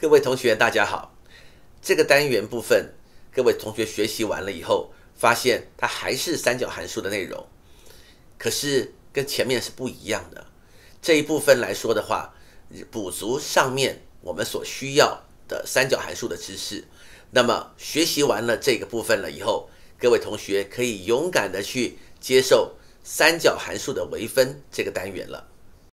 各位同学，大家好。这个单元部分，各位同学学习完了以后，发现它还是三角函数的内容，可是跟前面是不一样的。这一部分来说的话，补足上面我们所需要的三角函数的知识。那么学习完了这个部分了以后，各位同学可以勇敢的去接受三角函数的微分这个单元了。